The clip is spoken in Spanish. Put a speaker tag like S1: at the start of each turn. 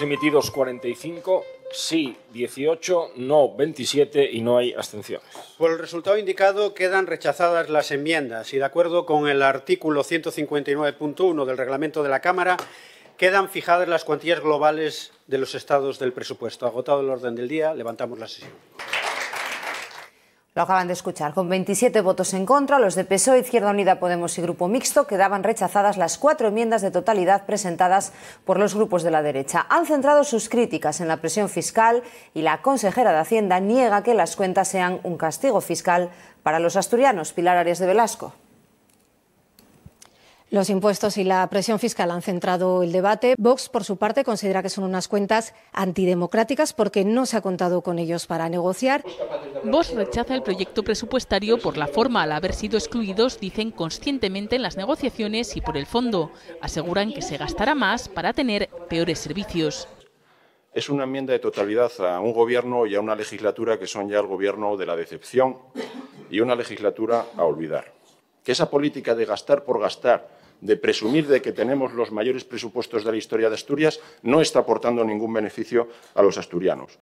S1: emitidos
S2: 45, sí 18, no 27 y no hay abstenciones. Por el resultado indicado quedan rechazadas las enmiendas y de acuerdo con el artículo 159.1 del reglamento de la Cámara quedan fijadas las cuantías globales de los estados del presupuesto. Agotado el orden del día, levantamos la sesión.
S3: Lo acaban de escuchar. Con 27 votos en contra, los de PSOE, Izquierda Unida, Podemos y Grupo Mixto quedaban rechazadas las cuatro enmiendas de totalidad presentadas por los grupos de la derecha. Han centrado sus críticas en la presión fiscal y la consejera de Hacienda niega que las cuentas sean un castigo fiscal para los asturianos. Pilar Arias de Velasco.
S4: Los impuestos y la presión fiscal han centrado el debate. Vox, por su parte, considera que son unas cuentas antidemocráticas porque no se ha contado con ellos para negociar
S5: Vos rechaza el proyecto presupuestario por la forma al haber sido excluidos, dicen conscientemente en las negociaciones y por el fondo. Aseguran que se gastará más para tener peores servicios.
S1: Es una enmienda de totalidad a un gobierno y a una legislatura que son ya el gobierno de la decepción y una legislatura a olvidar. Que esa política de gastar por gastar, de presumir de que tenemos los mayores presupuestos de la historia de Asturias, no está aportando ningún beneficio a los asturianos.